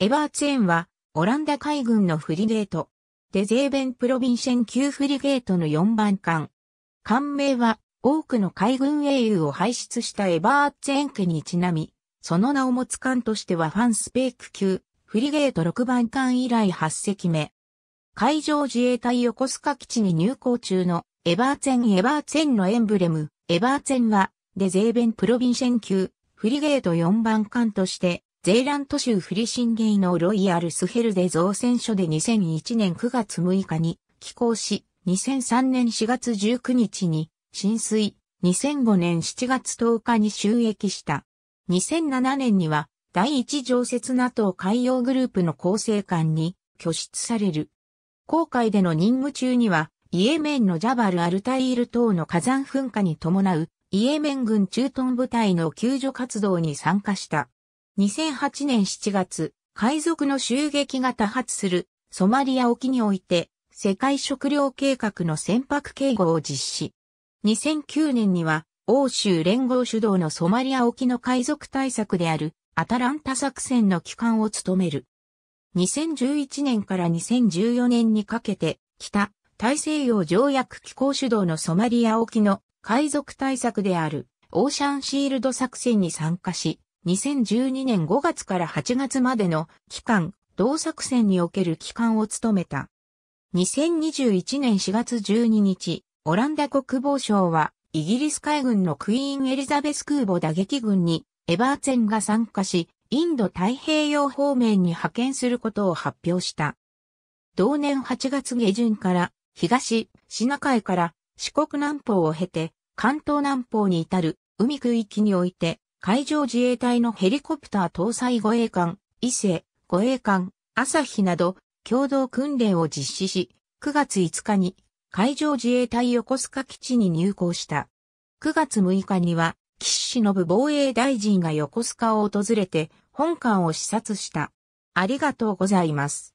エバーツェンは、オランダ海軍のフリゲート、デゼーベンプロビンシェン級フリゲートの4番艦。艦名は、多くの海軍英雄を輩出したエバーツェン家にちなみ、その名を持つ艦としてはファンスペーク級、フリゲート6番艦以来8隻目。海上自衛隊横須賀基地に入港中のエバーツェンエバーツェンのエンブレム、エバーツェンは、デゼーベンプロビンシェン級、フリゲート4番艦として、ゼーラント州フリシンゲイのロイヤルスヘルで造船所で2001年9月6日に寄港し、2003年4月19日に浸水、2005年7月10日に収益した。2007年には第一常設 NATO 海洋グループの構成官に拠出される。航海での任務中には、イエメンのジャバル・アルタイール等の火山噴火に伴う、イエメン軍駐屯部隊の救助活動に参加した。2008年7月、海賊の襲撃が多発するソマリア沖において世界食糧計画の船舶警護を実施。2009年には欧州連合主導のソマリア沖の海賊対策であるアタランタ作戦の機関を務める。2011年から2014年にかけて北大西洋条約機構主導のソマリア沖の海賊対策であるオーシャンシールド作戦に参加し、2012年5月から8月までの期間、同作戦における期間を務めた。2021年4月12日、オランダ国防省は、イギリス海軍のクイーンエリザベス空母打撃軍に、エバーツェンが参加し、インド太平洋方面に派遣することを発表した。同年8月下旬から、東、シナ海から、四国南方を経て、関東南方に至る海区域において、海上自衛隊のヘリコプター搭載護衛艦、伊勢、護衛艦、朝日など共同訓練を実施し、9月5日に海上自衛隊横須賀基地に入港した。9月6日には、岸信防衛大臣が横須賀を訪れて、本館を視察した。ありがとうございます。